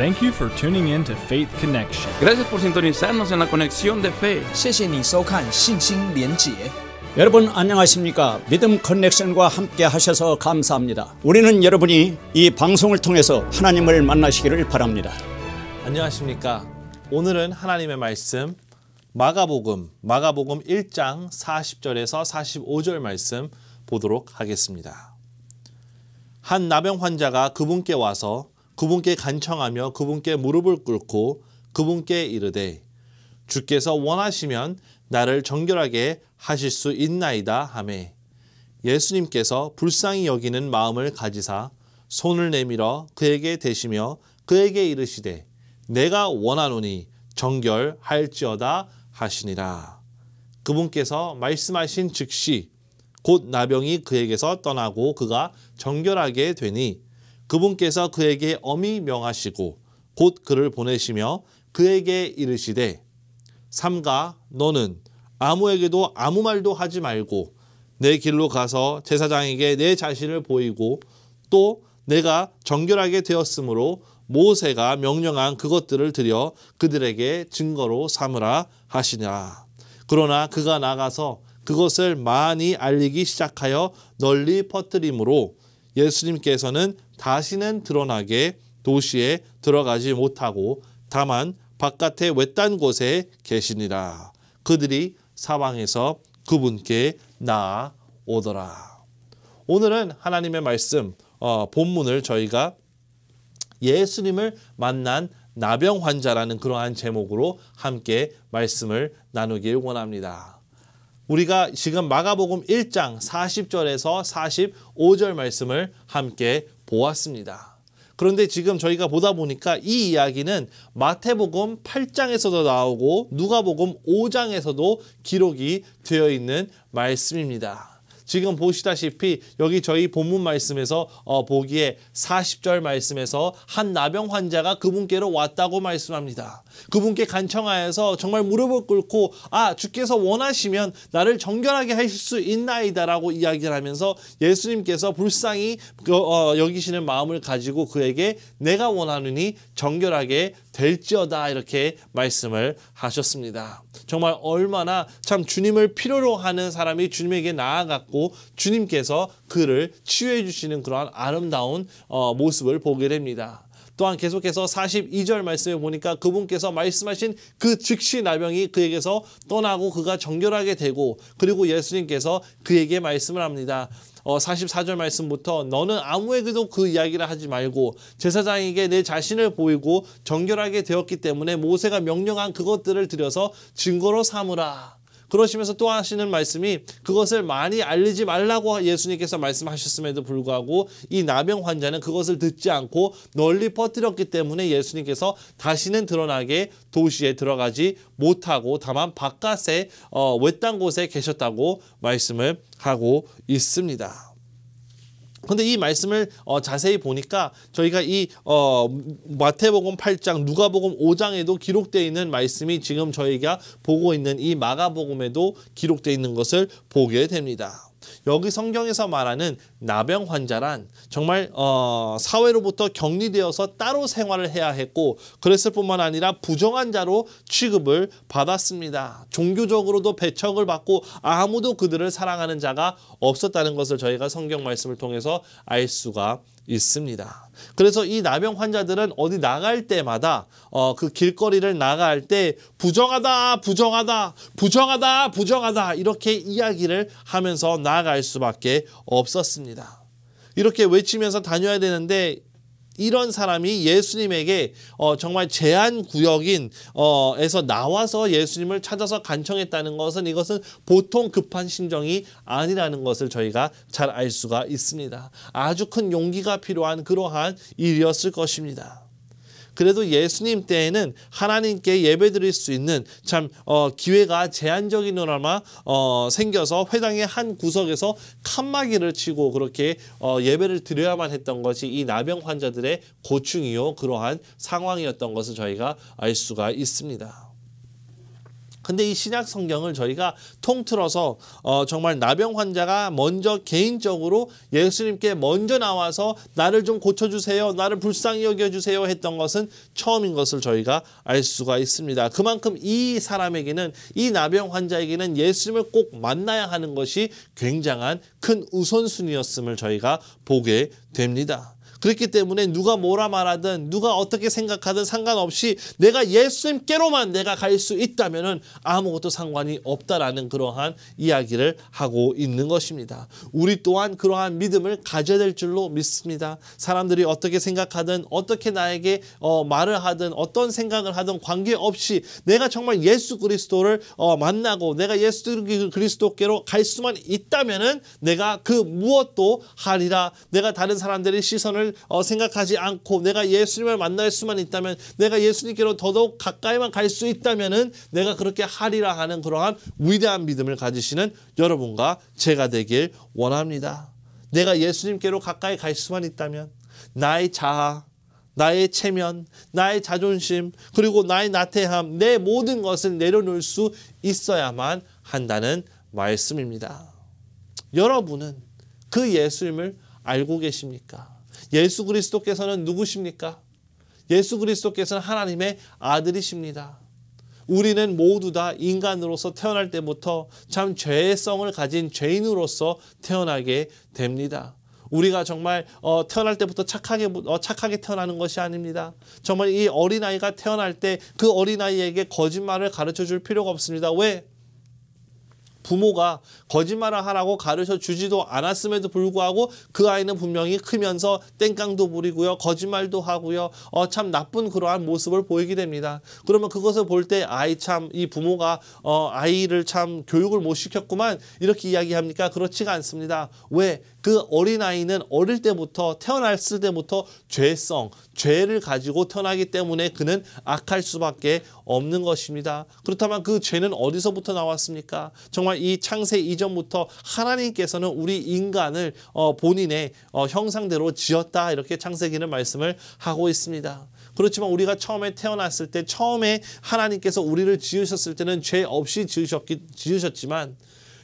Thank you for tuning in to Faith Connection. Gracias por sintonizarnos en la conexión de fe. 谢谢你收看信心连结. 여러분 안녕하십니까? 믿음 커넥션과 함께 하셔서 감사합니다. 우리는 여러분이 이 방송을 통해서 하나님을 만나시기를 바랍니다. 안녕하십니까? 오늘은 하나님의 말씀 마가복음 마가복음 1장 40절에서 45절 말씀 보도록 하겠습니다. 한 나병 환자가 그분께 와서 그분께 간청하며 그분께 무릎을 꿇고 그분께 이르되 주께서 원하시면 나를 정결하게 하실 수 있나이다 하매 예수님께서 불쌍히 여기는 마음을 가지사 손을 내밀어 그에게 대시며 그에게 이르시되 내가 원하노니 정결할지어다 하시니라. 그분께서 말씀하신 즉시 곧 나병이 그에게서 떠나고 그가 정결하게 되니 그분께서 그에게 어미 명하시고 곧 그를 보내시며 그에게 이르시되 삼가 너는 아무에게도 아무 말도 하지 말고 내 길로 가서 제사장에게 내 자신을 보이고 또 내가 정결하게 되었으므로 모세가 명령한 그것들을 들여 그들에게 증거로 삼으라 하시냐 그러나 그가 나가서 그것을 많이 알리기 시작하여 널리 퍼뜨림으로 예수님께서는 다시는 드러나게 도시에 들어가지 못하고 다만 바깥의 외딴 곳에 계시니라. 그들이 사방에서 그분께 나아오더라. 오늘은 하나님의 말씀 어, 본문을 저희가 예수님을 만난 나병 환자라는 그러한 제목으로 함께 말씀을 나누길 원합니다. 우리가 지금 마가복음 1장 40절에서 45절 말씀을 함께 보았습니다. 그런데 지금 저희가 보다 보니까 이 이야기는 마태복음 8장에서도 나오고 누가복음 5장에서도 기록이 되어 있는 말씀입니다. 지금 보시다시피 여기 저희 본문 말씀에서 어, 보기에 40절 말씀에서 한 나병 환자가 그분께로 왔다고 말씀합니다. 그분께 간청하여서 정말 무릎을 꿇고 아 주께서 원하시면 나를 정결하게 하실 수 있나이다라고 이야기를 하면서 예수님께서 불쌍히 그, 어, 여기시는 마음을 가지고 그에게 내가 원하느니 정결하게 될지어다 이렇게 말씀을 하셨습니다. 정말 얼마나 참 주님을 필요로 하는 사람이 주님에게 나아갔고 주님께서 그를 치유해 주시는 그러한 아름다운 어, 모습을 보게 됩니다. 또한 계속해서 42절 말씀에 보니까 그분께서 말씀하신 그 즉시 나병이 그에게서 떠나고 그가 정결하게 되고 그리고 예수님께서 그에게 말씀을 합니다. 어, 44절 말씀부터 너는 아무에게도 그 이야기를 하지 말고 제사장에게 내 자신을 보이고 정결하게 되었기 때문에 모세가 명령한 그것들을 들여서 증거로 삼으라. 그러시면서 또 하시는 말씀이 그것을 많이 알리지 말라고 예수님께서 말씀하셨음에도 불구하고 이 나병 환자는 그것을 듣지 않고 널리 퍼뜨렸기 때문에 예수님께서 다시는 드러나게 도시에 들어가지 못하고 다만 바깥에 어, 외딴 곳에 계셨다고 말씀을 하고 있습니다. 근데 이 말씀을 어, 자세히 보니까 저희가 이 어, 마태복음 8장, 누가복음 5장에도 기록되어 있는 말씀이 지금 저희가 보고 있는 이 마가복음에도 기록되어 있는 것을 보게 됩니다. 여기 성경에서 말하는 나병 환자란 정말 어, 사회로부터 격리되어서 따로 생활을 해야 했고 그랬을 뿐만 아니라 부정한 자로 취급을 받았습니다. 종교적으로도 배척을 받고 아무도 그들을 사랑하는 자가 없었다는 것을 저희가 성경 말씀을 통해서 알 수가 있습니다. 그래서 이 나병 환자들은 어디 나갈 때마다 어, 그 길거리를 나갈 때 부정하다 부정하다 부정하다 부정하다 이렇게 이야기를 하면서 나아갈 수밖에 없었습니다. 이렇게 외치면서 다녀야 되는데 이런 사람이 예수님에게 어, 정말 제한 구역인 어에서 나와서 예수님을 찾아서 간청했다는 것은 이것은 보통 급한 심정이 아니라는 것을 저희가 잘 알 수가 있습니다. 아주 큰 용기가 필요한 그러한 일이었을 것입니다. 그래도 예수님 때에는 하나님께 예배드릴 수 있는 참 어, 기회가 제한적이노라마 어, 생겨서 회당의 한 구석에서 칸막이를 치고 그렇게 어, 예배를 드려야만 했던 것이 이 나병 환자들의 고충이요 그러한 상황이었던 것을 저희가 알 수가 있습니다. 근데 이 신약 성경을 저희가 통틀어서 어, 정말 나병 환자가 먼저 개인적으로 예수님께 먼저 나와서 나를 좀 고쳐주세요. 나를 불쌍히 여겨주세요. 했던 것은 처음인 것을 저희가 알 수가 있습니다. 그만큼 이 사람에게는 이 나병 환자에게는 예수님을 꼭 만나야 하는 것이 굉장한 큰 우선순위였음을 저희가 보게 됩니다. 그렇기 때문에 누가 뭐라 말하든 누가 어떻게 생각하든 상관없이 내가 예수님께로만 내가 갈 수 있다면 아무것도 상관이 없다라는 그러한 이야기를 하고 있는 것입니다. 우리 또한 그러한 믿음을 가져야 될 줄로 믿습니다. 사람들이 어떻게 생각하든 어떻게 나에게 어, 말을 하든 어떤 생각을 하든 관계없이 내가 정말 예수 그리스도를 어, 만나고 내가 예수 그리스도께로 갈 수만 있다면 내가 그 무엇도 하리라 내가 다른 사람들의 시선을 것 어, 생각하지 않고 내가 예수님을 만날 수만 있다면 내가 예수님께로 더더욱 가까이만 갈 수 있다면은 내가 그렇게 하리라 하는 그러한 위대한 믿음을 가지시는 여러분과 제가 되길 원합니다. 내가 예수님께로 가까이 갈 수만 있다면 나의 자아, 나의 체면, 나의 자존심, 그리고 나의 나태함, 내 모든 것을 내려놓을 수 있어야만 한다는 말씀입니다. 여러분은 그 예수님을 알고 계십니까? 예수 그리스도께서는 누구십니까? 예수 그리스도께서는 하나님의 아들이십니다. 우리는 모두 다 인간으로서 태어날 때부터 참죄 성을 가진 죄인으로서 태어나게 됩니다. 우리가 정말 어, 태어날 때부터 착하게 어, 착하게 태어나는 것이 아닙니다. 정말 이 어린아이가 태어날 때 그 어린아이에게 거짓말을 가르쳐 줄 필요가 없습니다. 왜? 부모가 거짓말을 하라고 가르쳐 주지도 않았음에도 불구하고 그 아이는 분명히 크면서 땡깡도 부리고요. 거짓말도 하고요. 어, 참 나쁜 그러한 모습을 보이게 됩니다. 그러면 그것을 볼 때 아이 참 이 부모가 어, 아이를 참 교육을 못 시켰구만 이렇게 이야기합니까? 그렇지가 않습니다. 왜? 그 어린아이는 어릴 때부터 태어났을 때부터 죄성, 죄를 가지고 태어나기 때문에 그는 악할 수밖에 없는 것입니다. 그렇다면 그 죄는 어디서부터 나왔습니까? 정말 이 창세 이전부터 하나님께서는 우리 인간을 어, 본인의 어, 형상대로 지었다 이렇게 창세기는 말씀을 하고 있습니다. 그렇지만 우리가 처음에 태어났을 때 처음에 하나님께서 우리를 지으셨을 때는 죄 없이 지으셨기, 지으셨지만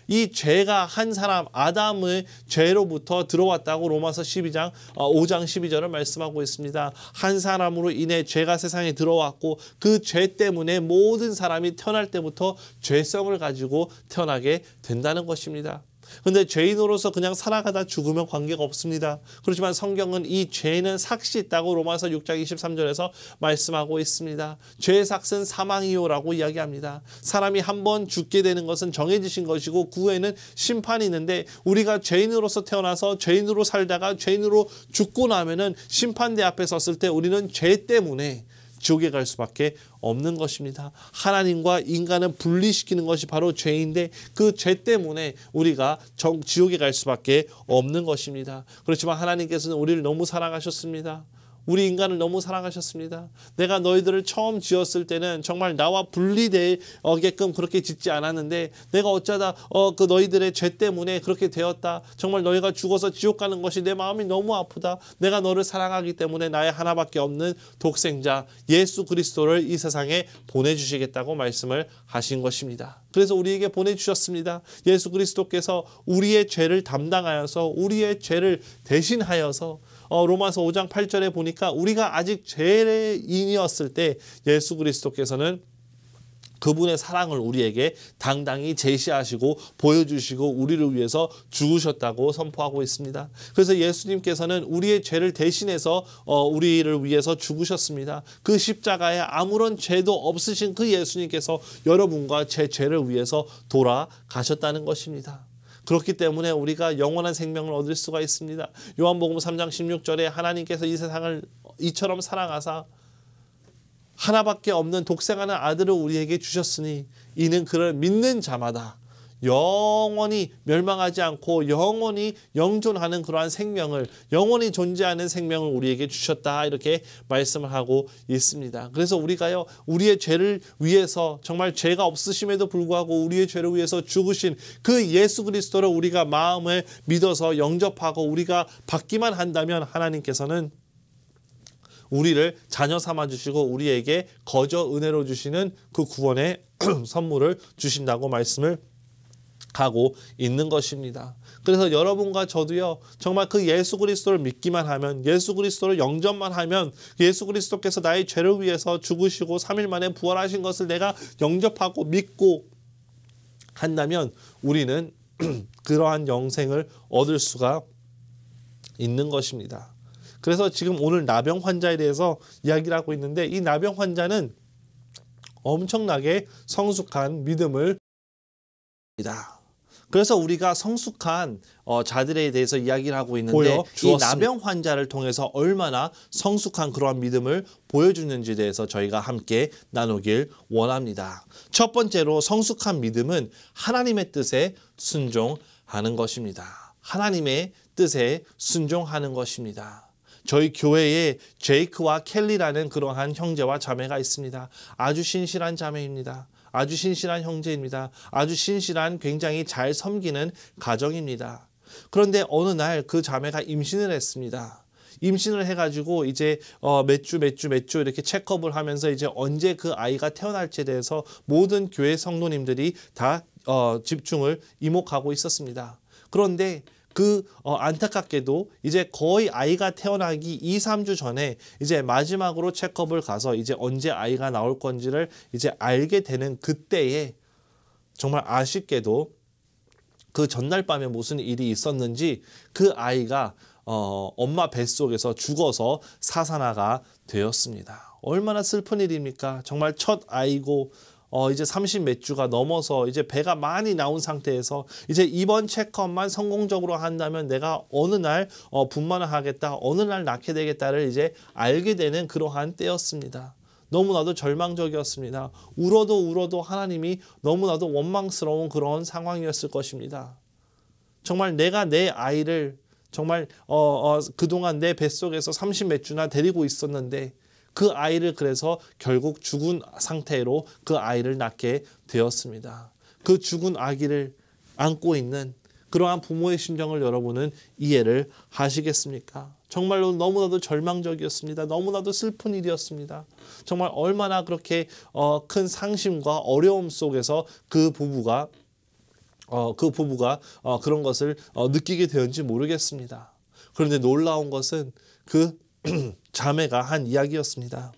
이 죄가 한 사람 아담의 죄로부터 들어왔다고 로마서 12장 5장 어, 12절을 말씀하고 있습니다. 한 사람으로 인해 죄가 세상에 들어왔고 그 죄 때문에 모든 사람이 태어날 때부터 죄성을 가지고 태어나게 된다는 것입니다. 근데 죄인으로서 그냥 살아가다 죽으면 관계가 없습니다. 그렇지만 성경은 이 죄는 삭시 있다고 로마서 6장 23절에서 말씀하고 있습니다. 죄의 삭은 사망이요라고 이야기합니다. 사람이 한번 죽게 되는 것은 정해지신 것이고 그에는 심판이 있는데 우리가 죄인으로서 태어나서 죄인으로 살다가 죄인으로 죽고 나면은 심판대 앞에 섰을 때 우리는 죄 때문에 지옥에 갈 수밖에 없는 것입니다. 하나님과 인간을 분리시키는 것이 바로 죄인데 그 죄 때문에 우리가 정, 지옥에 갈 수밖에 없는 것입니다. 그렇지만 하나님께서는 우리를 너무 사랑하셨습니다. 우리 인간을 너무 사랑하셨습니다. 내가 너희들을 처음 지었을 때는 정말 나와 분리되게끔 그렇게 짓지 않았는데 내가 어쩌다 어, 그 너희들의 죄 때문에 그렇게 되었다. 정말 너희가 죽어서 지옥 가는 것이 내 마음이 너무 아프다. 내가 너를 사랑하기 때문에 나의 하나밖에 없는 독생자 예수 그리스도를 이 세상에 보내주시겠다고 말씀을 하신 것입니다. 그래서 우리에게 보내주셨습니다. 예수 그리스도께서 우리의 죄를 담당하여서 우리의 죄를 대신하여서 어, 로마서 5장 8절에 보니까 우리가 아직 죄인이었을 때 예수 그리스도께서는 그분의 사랑을 우리에게 당당히 제시하시고 보여주시고 우리를 위해서 죽으셨다고 선포하고 있습니다. 그래서 예수님께서는 우리의 죄를 대신해서 어, 우리를 위해서 죽으셨습니다. 그 십자가에 아무런 죄도 없으신 그 예수님께서 여러분과 제 죄를 위해서 돌아가셨다는 것입니다. 그렇기 때문에 우리가 영원한 생명을 얻을 수가 있습니다. 요한복음 3장 16절에 하나님께서 이 세상을 이처럼 사랑하사 하나밖에 없는 독생하는 아들을 우리에게 주셨으니 이는 그를 믿는 자마다 영원히 멸망하지 않고 영원히 영존하는 그러한 생명을 영원히 존재하는 생명을 우리에게 주셨다 이렇게 말씀을 하고 있습니다. 그래서 우리가요 우리의 죄를 위해서 정말 죄가 없으심에도 불구하고 우리의 죄를 위해서 죽으신 그 예수 그리스도를 우리가 마음을 믿어서 영접하고 우리가 받기만 한다면 하나님께서는 우리를 자녀 삼아 주시고 우리에게 거저 은혜로 주시는 그 구원의 선물을 주신다고 말씀을 가고 있는 것입니다. 그래서 여러분과 저도요. 정말 그 예수 그리스도를 믿기만 하면 예수 그리스도를 영접만 하면 예수 그리스도께서 나의 죄를 위해서 죽으시고 3일 만에 부활하신 것을 내가 영접하고 믿고 한다면 우리는 그러한 영생을 얻을 수가 있는 것입니다. 그래서 지금 오늘 나병 환자에 대해서 이야기를 하고 있는데 이 나병 환자는 엄청나게 성숙한 믿음을 이다. 그래서 우리가 성숙한 어, 자들에 대해서 이야기를 하고 있는데 보여? 이주었 나병 환자를 통해서 얼마나 성숙한 그러한 믿음을 보여주는지에 대해서 저희가 함께 나누길 원합니다. 첫 번째로 성숙한 믿음은 하나님의 뜻에 순종하는 것입니다. 하나님의 뜻에 순종하는 것입니다. 저희 교회에 제이크와 켈리라는 그러한 형제와 자매가 있습니다. 아주 신실한 자매입니다. 아주 신실한 형제입니다. 아주 신실한 굉장히 잘 섬기는 가정입니다. 그런데 어느 날 그 자매가 임신을 했습니다. 임신을 해가지고 이제 어, 몇주 몇주몇 주 이렇게 체크업을 하면서 이제 언제 그 아이가 태어날지에 대해서 모든 교회 성도님들이 다 어, 집중을 이목하고 있었습니다. 그런데 그 어, 안타깝게도 이제 거의 아이가 태어나기 2, 3주 전에 이제 마지막으로 체크업을 가서 이제 언제 아이가 나올 건지를 이제 알게 되는 그때에 정말 아쉽게도 그 전날 밤에 무슨 일이 있었는지 그 아이가 어, 엄마 뱃속에서 죽어서 사산아가 되었습니다. 얼마나 슬픈 일입니까? 정말 첫 아이고 어 이제 30몇 주가 넘어서 이제 배가 많이 나온 상태에서 이제 이번 체크업만 성공적으로 한다면 내가 어느 날 어, 분만을 하겠다, 어느 날 낳게 되겠다를 이제 알게 되는 그러한 때였습니다. 너무나도 절망적이었습니다. 울어도 울어도 하나님이 너무나도 원망스러운 그런 상황이었을 것입니다. 정말 내가 내 아이를 정말 어, 어, 그동안 내 뱃속에서 30몇 주나 데리고 있었는데 그 아이를 그래서 결국 죽은 상태로 그 아이를 낳게 되었습니다. 그 죽은 아기를 안고 있는 그러한 부모의 심정을 여러분은 이해를 하시겠습니까? 정말로 너무나도 절망적이었습니다. 너무나도 슬픈 일이었습니다. 정말 얼마나 그렇게 어, 큰 상심과 어려움 속에서 그 부부가 어, 그 부부가 어, 그런 것을 어, 느끼게 되었는지 모르겠습니다. 그런데 놀라운 것은 그 자매가 한 이야기였습니다.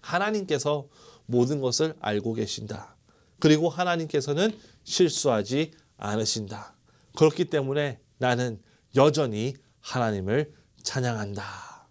하나님께서 모든 것을 알고 계신다. 그리고 하나님께서는 실수하지 않으신다. 그렇기 때문에 나는 여전히 하나님을 찬양한다.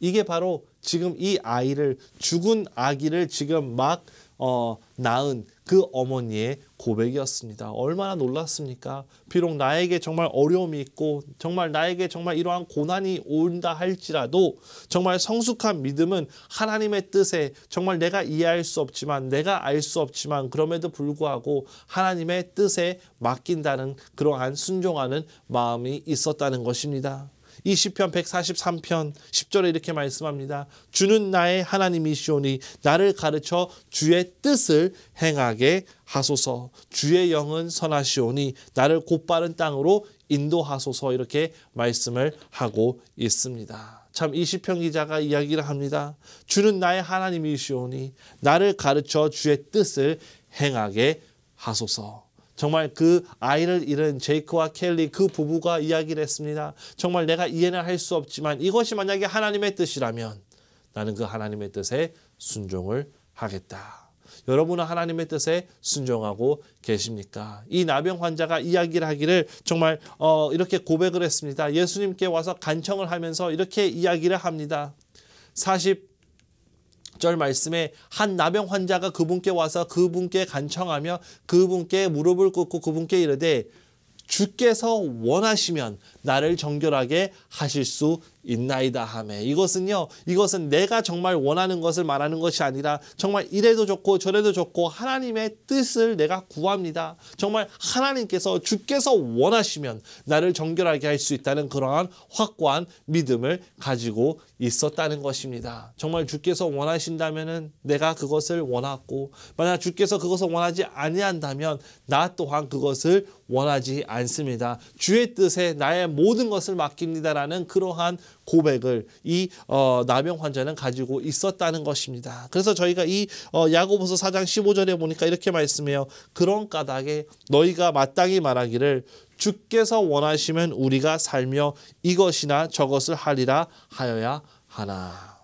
이게 바로 지금 이 아이를 죽은 아기를 지금 막 어, 낳은 그 어머니의 고백이었습니다. 얼마나 놀랐습니까? 비록 나에게 정말 어려움이 있고 정말 나에게 정말 이러한 고난이 온다 할지라도 정말 성숙한 믿음은 하나님의 뜻에 정말 내가 이해할 수 없지만 내가 알 수 없지만 그럼에도 불구하고 하나님의 뜻에 맡긴다는 그러한 순종하는 마음이 있었다는 것입니다. 이 시편 143편 10절에 이렇게 말씀합니다. 주는 나의 하나님이시오니 나를 가르쳐 주의 뜻을 행하게 하소서. 주의 영은 선하시오니 나를 곧바른 땅으로 인도하소서 이렇게 말씀을 하고 있습니다. 참이 시편 기자가 이야기를 합니다. 주는 나의 하나님이시오니 나를 가르쳐 주의 뜻을 행하게 하소서. 정말 그 아이를 잃은 제이크와 켈리 그 부부가 이야기를 했습니다. 정말 내가 이해는 할 수 없지만 이것이 만약에 하나님의 뜻이라면 나는 그 하나님의 뜻에 순종을 하겠다. 여러분은 하나님의 뜻에 순종하고 계십니까? 이 나병 환자가 이야기를 하기를 정말 어, 이렇게 고백을 했습니다. 예수님께 와서 간청을 하면서 이렇게 이야기를 합니다. 40절 말씀에 한 나병 환자가 그분께 와서 그분께 간청하며 그분께 무릎을 꿇고 그분께 이르되 주께서 원하시면 나를 정결하게 하실 수 있나이다 하매 이것은요 이것은 내가 정말 원하는 것을 말하는 것이 아니라 정말 이래도 좋고 저래도 좋고 하나님의 뜻을 내가 구합니다 정말 하나님께서 주께서 원하시면 나를 정결하게 할 수 있다는 그러한 확고한 믿음을 가지고 있었다는 것입니다 정말 주께서 원하신다면은 내가 그것을 원하고 만약 주께서 그것을 원하지 아니한다면 나 또한 그것을 원하지 않습니다 주의 뜻에 나의 모든 것을 맡깁니다라는 그러한 고백을 이 어, 나병 환자는 가지고 있었다는 것입니다. 그래서 저희가 이 어, 야고보서 4장 15절에 보니까 이렇게 말씀해요. 그런 까닭에 너희가 마땅히 말하기를 주께서 원하시면 우리가 살며 이것이나 저것을 하리라 하여야 하나.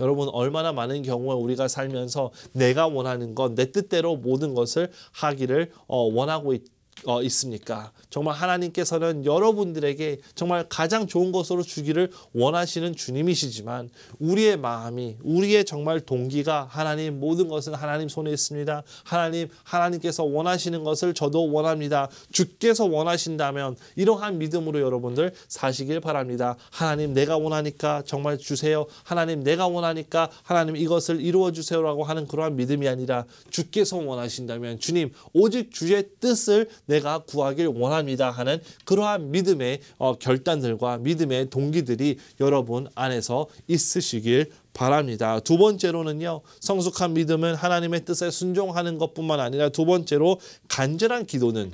여러분 얼마나 많은 경우에 우리가 살면서 내가 원하는 것, 내 뜻대로 모든 것을 하기를 어, 원하고 있다. 어, 있습니까? 정말 하나님께서는 여러분들에게 정말 가장 좋은 것으로 주기를 원하시는 주님이시지만 우리의 마음이 우리의 정말 동기가 하나님 모든 것은 하나님 손에 있습니다. 하나님 하나님께서 원하시는 것을 저도 원합니다. 주께서 원하신다면 이러한 믿음으로 여러분들 사시길 바랍니다. 하나님 내가 원하니까 정말 주세요. 하나님 내가 원하니까 하나님 이것을 이루어 주세요라고 하는 그러한 믿음이 아니라 주께서 원하신다면 주님 오직 주의 뜻을 내가 구하길 원합니다 하는 그러한 믿음의 어, 결단들과 믿음의 동기들이 여러분 안에서 있으시길 바랍니다. 두 번째로는요. 성숙한 믿음은 하나님의 뜻에 순종하는 것뿐만 아니라 두 번째로 간절한 기도는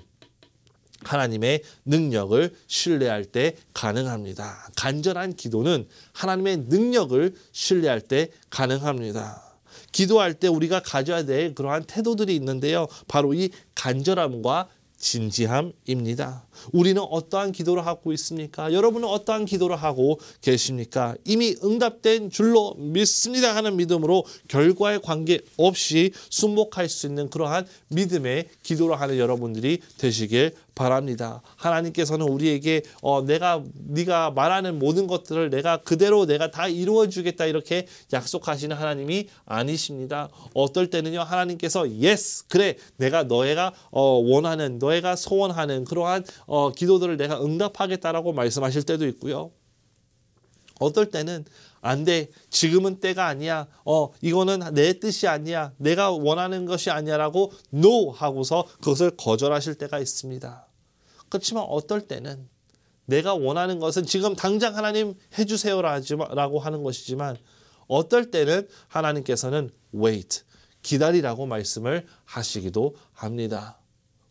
하나님의 능력을 신뢰할 때 가능합니다. 간절한 기도는 하나님의 능력을 신뢰할 때 가능합니다. 기도할 때 우리가 가져야 될 그러한 태도들이 있는데요. 바로 이 간절함과 진지함입니다. 우리는 어떠한 기도를 하고 있습니까? 여러분은 어떠한 기도를 하고 계십니까? 이미 응답된 줄로 믿습니다 하는 믿음으로 결과에 관계없이 순복할 수 있는 그러한 믿음의 기도를 하는 여러분들이 되시길 바랍니다. 하나님께서는 우리에게 어, 내가 네가 말하는 모든 것들을 내가 그대로 내가 다 이루어 주겠다 이렇게 약속하시는 하나님이 아니십니다. 어떨 때는요 하나님께서 예스 그래 내가 너희가 어, 원하는 너희가 소원하는 그러한 어, 기도들을 내가 응답하겠다라고 말씀하실 때도 있고요. 어떨 때는 안 돼. 지금은 때가 아니야. 어, 이거는 내 뜻이 아니야. 내가 원하는 것이 아니야라고 노 하고서 그것을 거절하실 때가 있습니다. 그렇지만 어떨 때는 내가 원하는 것은 지금 당장 하나님 해주세요라고 하는 것이지만 어떨 때는 하나님께서는 wait, 기다리라고 말씀을 하시기도 합니다.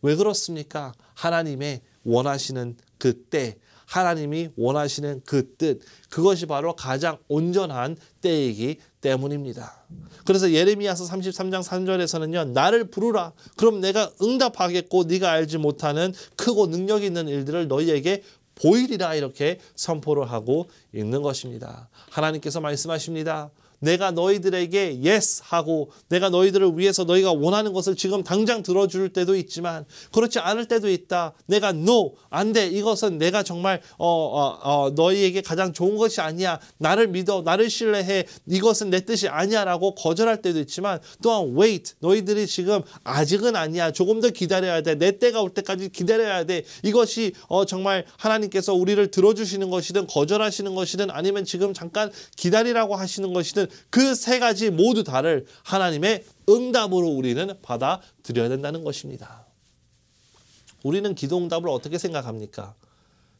왜 그렇습니까? 하나님의 원하시는 그 때, 하나님이 원하시는 그 뜻, 그것이 바로 가장 온전한 때이기 때문입니다. 그래서 예레미야서 33장 3절에서는요. 나를 부르라. 그럼 내가 응답하겠고 네가 알지 못하는 크고 능력 있는 일들을 너희에게 보이리라 이렇게 선포를 하고 있는 것입니다. 하나님께서 말씀하십니다. 내가 너희들에게 yes 하고 내가 너희들을 위해서 너희가 원하는 것을 지금 당장 들어줄 때도 있지만 그렇지 않을 때도 있다. 내가 no 안돼 이것은 내가 정말 어, 어, 어, 너희에게 가장 좋은 것이 아니야. 나를 믿어 나를 신뢰해 이것은 내 뜻이 아니야라고 거절할 때도 있지만 또한 wait 너희들이 지금 아직은 아니야. 조금 더 기다려야 돼. 내 때가 올 때까지 기다려야 돼. 이것이 어, 정말 하나님께서 우리를 들어주시는 것이든 거절하시는 것이든 아니면 지금 잠깐 기다리라고 하시는 것이든 있는 그 그세 가지 모두 다를 하나님의 응답으로 우리는 받아들여야 된다는 것입니다. 우리는 기도 응답을 어떻게 생각합니까?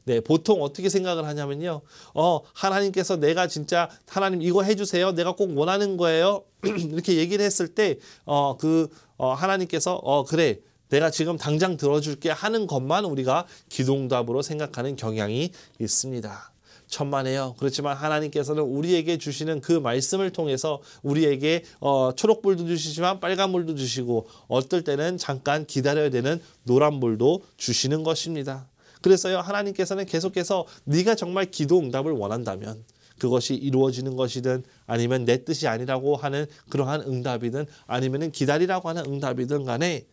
네, 보통 어떻게 생각을 하냐면요. 어, 하나님께서 내가 진짜 하나님 이거 해 주세요. 내가 꼭 원하는 거예요. 이렇게 얘기를 했을 때 어, 그 어, 하나님께서 어, 그래. 내가 지금 당장 들어줄게 하는 것만 우리가 기동답으로 생각하는 경향이 있습니다. 천만에요. 그렇지만 하나님께서는 우리에게 주시는 그 말씀을 통해서 우리에게 어, 초록불도 주시지만 빨간불도 주시고 어떨 때는 잠깐 기다려야 되는 노란불도 주시는 것입니다. 그래서요 하나님께서는 계속해서 네가 정말 기도 응답을 원한다면 그것이 이루어지는 것이든 아니면 내 뜻이 아니라고 하는 그러한 응답이든 아니면 기다리라고 하는 응답이든 간에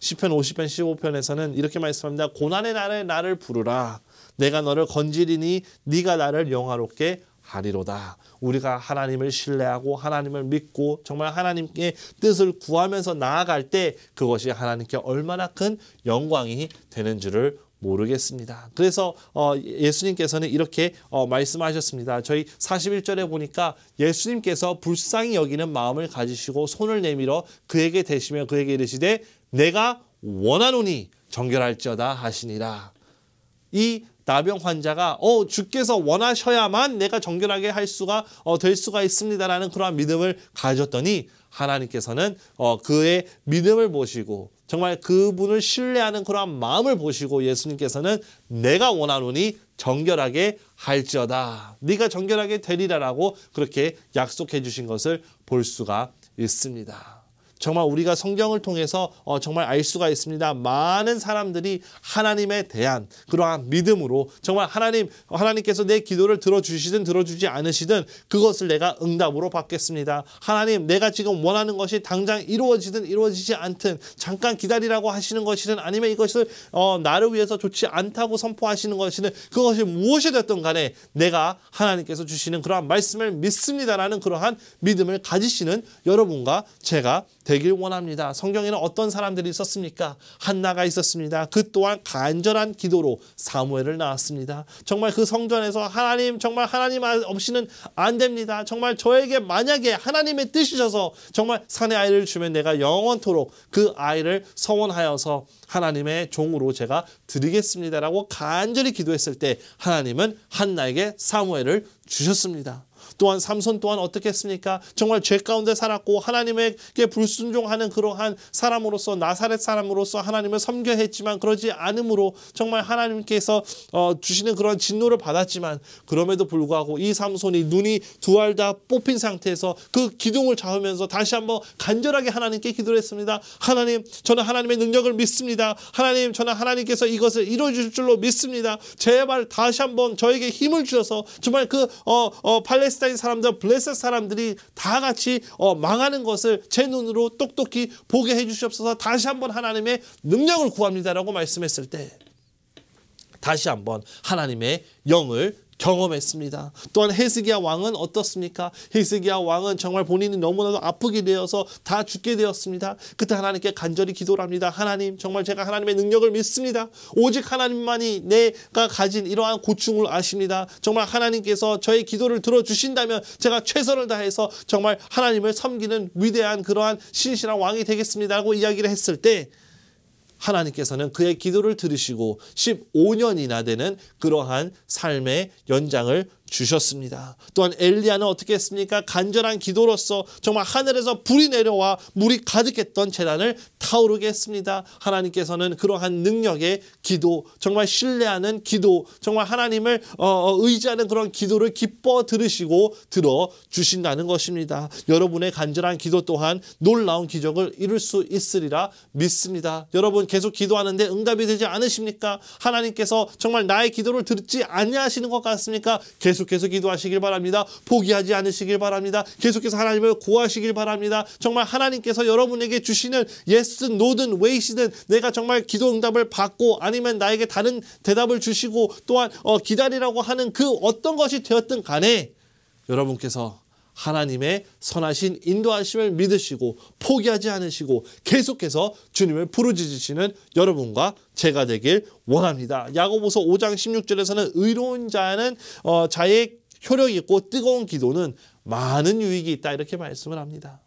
시편 50편 15편에서는 이렇게 말씀합니다. 고난의 날에 나를 부르라. 내가 너를 건지리니 네가 나를 영화롭게 하리로다. 우리가 하나님을 신뢰하고 하나님을 믿고 정말 하나님께 뜻을 구하면서 나아갈 때 그것이 하나님께 얼마나 큰 영광이 되는 줄을 모르겠습니다. 그래서 어, 예수님께서는 이렇게 어, 말씀하셨습니다. 저희 41절에 보니까 예수님께서 불쌍히 여기는 마음을 가지시고 손을 내밀어 그에게 대시며 그에게 이르시되 내가 원하노니 정결할지어다 하시니라. 이 나병 환자가 어 주께서 원하셔야만 내가 정결하게 할 수가 어, 될 수가 있습니다라는 그러한 믿음을 가졌더니 하나님께서는 어, 그의 믿음을 보시고 정말 그분을 신뢰하는 그러한 마음을 보시고 예수님께서는 내가 원하노니 정결하게 할지어다. 네가 정결하게 되리라라고 그렇게 약속해 주신 것을 볼 수가 있습니다. 정말 우리가 성경을 통해서 어, 정말 알 수가 있습니다. 많은 사람들이 하나님에 대한 그러한 믿음으로 정말 하나님 하나님께서 내 기도를 들어주시든 들어주지 않으시든 그것을 내가 응답으로 받겠습니다. 하나님 내가 지금 원하는 것이 당장 이루어지든 이루어지지 않든 잠깐 기다리라고 하시는 것이든 아니면 이것을 어, 나를 위해서 좋지 않다고 선포하시는 것이든 그것이 무엇이 됐든 간에 내가 하나님께서 주시는 그러한 말씀을 믿습니다라는 그러한 믿음을 가지시는 여러분과 제가 되길 원합니다. 성경에는 어떤 사람들이 있었습니까? 한나가 있었습니다. 그 또한 간절한 기도로 사무엘을 낳았습니다. 정말 그 성전에서 하나님 정말 하나님 없이는 안 됩니다. 정말 저에게 만약에 하나님의 뜻이셔서 정말 산의 아이를 주면 내가 영원토록 그 아이를 서원하여서 하나님의 종으로 제가 드리겠습니다라고 간절히 기도했을 때 하나님은 한나에게 사무엘을 주셨습니다. 또한 삼손 또한 어떻게 했습니까? 정말 죄 가운데 살았고 하나님에게 불순종하는 그러한 사람으로서 나사렛 사람으로서 하나님을 섬겨 했지만 그러지 않으므로 정말 하나님께서 어, 주시는 그런 진노를 받았지만 그럼에도 불구하고 이 삼손이 눈이 두알 다 뽑힌 상태에서 그 기둥을 잡으면서 다시 한번 간절하게 하나님께 기도를 했습니다. 하나님 저는 하나님의 능력을 믿습니다. 하나님 저는 하나님께서 이것을 이루어 주실 줄로 믿습니다. 제발 다시 한번 저에게 힘을 주셔서 정말 그 어, 어, 팔레스타인 이스라 사람들 블레셋 사람들이 다 같이 어, 망하는 것을 제 눈으로 똑똑히 보게 해주시옵소서 다시 한번 하나님의 능력을 구합니다라고 말씀했을 때 다시 한번 하나님의 영을 경험했습니다. 또한 헤스기야 왕은 어떻습니까? 헤스기야 왕은 정말 본인이 너무나도 아프게 되어서 다 죽게 되었습니다. 그때 하나님께 간절히 기도를 합니다. 하나님 정말 제가 하나님의 능력을 믿습니다. 오직 하나님만이 내가 가진 이러한 고충을 아십니다. 정말 하나님께서 저의 기도를 들어주신다면 제가 최선을 다해서 정말 하나님을 섬기는 위대한 그러한 신실한 왕이 되겠습니다라고 이야기를 했을 때 하나님께서는 그의 기도를 들으시고 15년이나 되는 그러한 삶의 연장을 주셨습니다. 또한 엘리야는 어떻게 했습니까? 간절한 기도로서 정말 하늘에서 불이 내려와 물이 가득했던 재단을 타오르게 했습니다. 하나님께서는 그러한 능력의 기도, 정말 신뢰하는 기도, 정말 하나님을 어, 어 의지하는 그런 기도를 기뻐 들으시고 들어 주신다는 것입니다. 여러분의 간절한 기도 또한 놀라운 기적을 이룰 수 있으리라 믿습니다. 여러분 계속 기도하는데 응답이 되지 않으십니까? 하나님께서 정말 나의 기도를 듣지 아니하시는 것 같습니까? 계속 계속해서 기도하시길 바랍니다. 포기하지 않으시길 바랍니다. 계속해서 하나님을 구하시길 바랍니다. 정말 하나님께서 여러분에게 주시는 예스든 노든 웨이시든 내가 정말 기도 응답을 받고 아니면 나에게 다른 대답을 주시고 또한 어, 기다리라고 하는 그 어떤 것이 되었든 간에 여러분께서 하나님의 선하신 인도하심을 믿으시고 포기하지 않으시고 계속해서 주님을 부르짖으시는 여러분과 제가 되길 원합니다. 야고보서 5장 16절에서는 의로운 자는 어, 자의 효력 있고 뜨거운 기도는 많은 유익이 있다 이렇게 말씀을 합니다.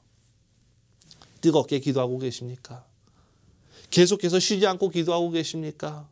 뜨겁게 기도하고 계십니까? 계속해서 쉬지 않고 기도하고 계십니까?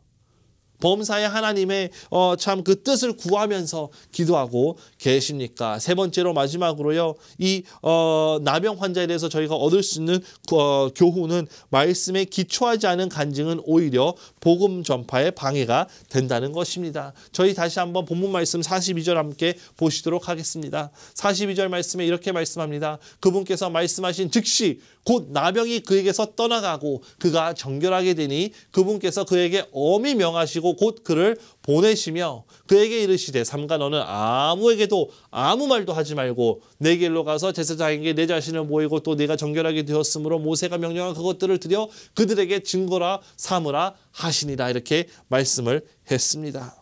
범사에 하나님의 어, 참 그 뜻을 구하면서 기도하고 계십니까? 세 번째로 마지막으로요. 이 어, 나병 환자에 대해서 저희가 얻을 수 있는 어, 교훈은 말씀에 기초하지 않은 간증은 오히려 복음 전파에 방해가 된다는 것입니다. 저희 다시 한번 본문 말씀 42절 함께 보시도록 하겠습니다. 42절 말씀에 이렇게 말씀합니다. 그분께서 말씀하신 즉시 곧 나병이 그에게서 떠나가고 그가 정결하게 되니 그분께서 그에게 어미 명하시고 하고 곧 그를 보내시며 그에게 이르시되 삼가 너는 아무에게도 아무 말도 하지 말고 내 길로 가서 제사장에게 내 자신을 모이고 또 네가 정결하게 되었으므로 모세가 명령한 그것들을 드려 그들에게 증거라 삼으라 하시니라 이렇게 말씀을 했습니다.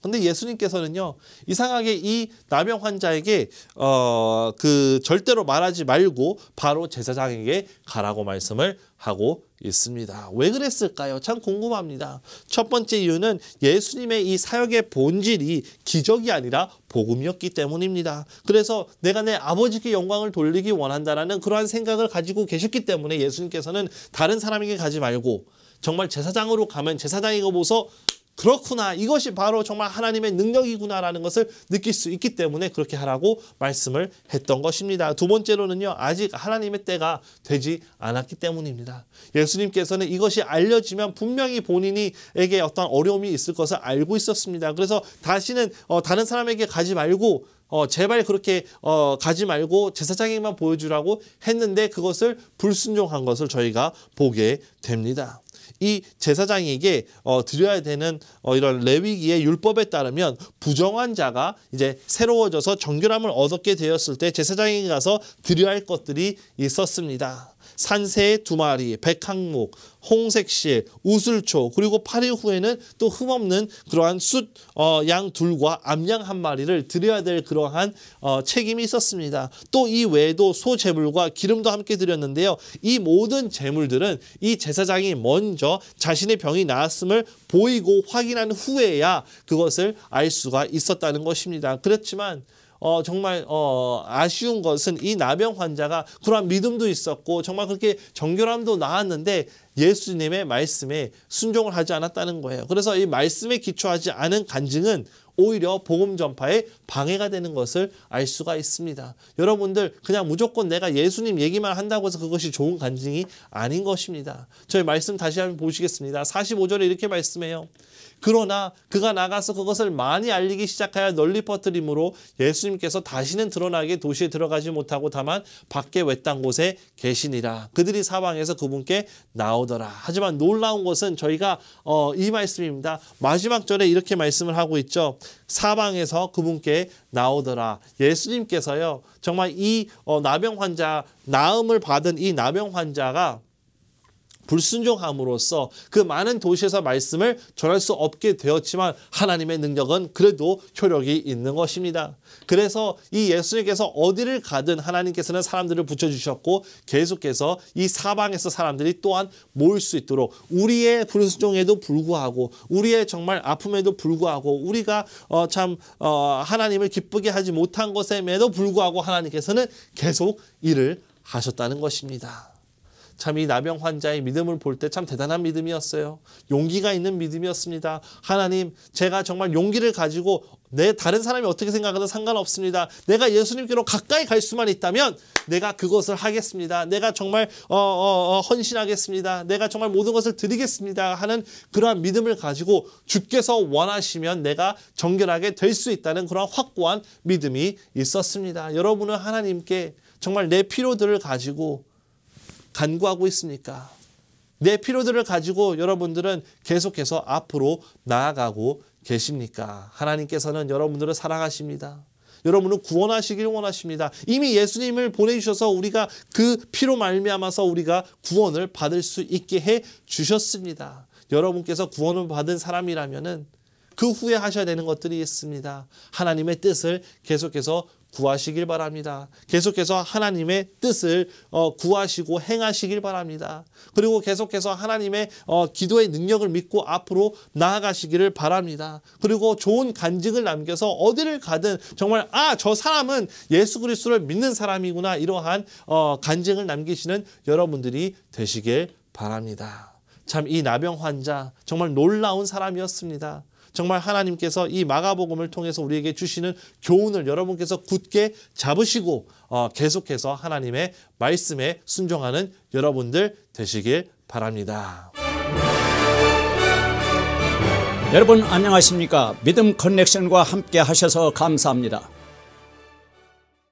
근데 예수님께서는요 이상하게 이 남용 환자에게 어 그 절대로 말하지 말고 바로 제사장에게 가라고 말씀을 하고 있습니다. 왜 그랬을까요? 참 궁금합니다. 첫 번째 이유는 예수님의 이 사역의 본질이 기적이 아니라 복음이었기 때문입니다. 그래서 내가 내 아버지께 영광을 돌리기 원한다라는 그러한 생각을 가지고 계셨기 때문에 예수님께서는 다른 사람에게 가지 말고 정말 제사장으로 가면 제사장이 고보소 그렇구나. 이것이 바로 정말 하나님의 능력이구나라는 것을 느낄 수 있기 때문에 그렇게 하라고 말씀을 했던 것입니다. 두 번째로는요. 아직 하나님의 때가 되지 않았기 때문입니다. 예수님께서는 이것이 알려지면 분명히 본인이에게 어떤 어려움이 있을 것을 알고 있었습니다. 그래서 다시는 어, 다른 사람에게 가지 말고 어, 제발 그렇게 어, 가지 말고 제사장에게만 보여주라고 했는데 그것을 불순종한 것을 저희가 보게 됩니다. 이 제사장에게 어, 드려야 되는 어, 이런 레위기의 율법에 따르면 부정한 자가 이제 새로워져서 정결함을 얻었게 되었을 때 제사장에게 가서 드려야 할 것들이 있었습니다. 산새 두 마리, 백항목, 홍색실, 우슬초 그리고 8일 후에는 또 흠없는 그러한 숫양 어, 둘과 암양 한 마리를 드려야 될 그러한 어, 책임이 있었습니다. 또 이 외에도 소 제물과 기름도 함께 드렸는데요. 이 모든 제물들은 이 제사장이 먼저 자신의 병이 나았음을 보이고 확인한 후에야 그것을 알 수가 있었다는 것입니다. 그렇지만 어, 정말 어, 아쉬운 것은 이 나병 환자가 그러한 믿음도 있었고 정말 그렇게 정결함도 나왔는데 예수님의 말씀에 순종을 하지 않았다는 거예요. 그래서 이 말씀에 기초하지 않은 간증은 오히려 복음 전파에 방해가 되는 것을 알 수가 있습니다. 여러분들 그냥 무조건 내가 예수님 얘기만 한다고 해서 그것이 좋은 간증이 아닌 것입니다. 저희 말씀 다시 한번 보시겠습니다. 45절에 이렇게 말씀해요. 그러나 그가 나가서 그것을 많이 알리기 시작하여 널리 퍼뜨림으로 예수님께서 다시는 드러나게 도시에 들어가지 못하고 다만 밖에 외딴 곳에 계시니라. 그들이 사방에서 그분께 나오더라. 하지만 놀라운 것은 저희가 어, 이 말씀입니다. 마지막 절에 이렇게 말씀을 하고 있죠. 사방에서 그분께 나오더라. 예수님께서요. 정말 이 어, 나병 환자 나음을 받은 이 나병 환자가 불순종함으로써 그 많은 도시에서 말씀을 전할 수 없게 되었지만 하나님의 능력은 그래도 효력이 있는 것입니다. 그래서 이 예수님께서 어디를 가든 하나님께서는 사람들을 붙여주셨고 계속해서 이 사방에서 사람들이 또한 모일 수 있도록 우리의 불순종에도 불구하고 우리의 정말 아픔에도 불구하고 우리가 어, 참 어, 하나님을 기쁘게 하지 못한 것에도 불구하고 하나님께서는 계속 일을 하셨다는 것입니다. 참이 나병 환자의 믿음을 볼 때 참 대단한 믿음이었어요. 용기가 있는 믿음이었습니다. 하나님 제가 정말 용기를 가지고 내 다른 사람이 어떻게 생각하든 상관없습니다. 내가 예수님께로 가까이 갈 수만 있다면 내가 그것을 하겠습니다. 내가 정말 어, 어, 어, 헌신하겠습니다. 내가 정말 모든 것을 드리겠습니다. 하는 그러한 믿음을 가지고 주께서 원하시면 내가 정결하게 될 수 있다는 그런 확고한 믿음이 있었습니다. 여러분은 하나님께 정말 내 필요들을 가지고 간구하고 있습니까? 내 필요들을 가지고 여러분들은 계속해서 앞으로 나아가고 계십니까? 하나님께서는 여러분들을 사랑하십니다. 여러분을 구원하시길 원하십니다. 이미 예수님을 보내주셔서 우리가 그 피로 말미암아서 우리가 구원을 받을 수 있게 해 주셨습니다. 여러분께서 구원을 받은 사람이라면 그 후에 하셔야 되는 것들이 있습니다. 하나님의 뜻을 계속해서 구하시길 바랍니다. 계속해서 하나님의 뜻을 어, 구하시고 행하시길 바랍니다. 그리고 계속해서 하나님의 어, 기도의 능력을 믿고 앞으로 나아가시기를 바랍니다. 그리고 좋은 간증을 남겨서 어디를 가든 정말 아 저 사람은 예수 그리스도를 믿는 사람이구나 이러한 어, 간증을 남기시는 여러분들이 되시길 바랍니다. 참 이 나병 환자 정말 놀라운 사람이었습니다. 정말 하나님께서 이 마가복음을 통해서 우리에게 주시는 교훈을 여러분께서 굳게 잡으시고 어, 계속해서 하나님의 말씀에 순종하는 여러분들 되시길 바랍니다. 여러분 안녕하십니까? 믿음 커넥션과 함께 하셔서 감사합니다.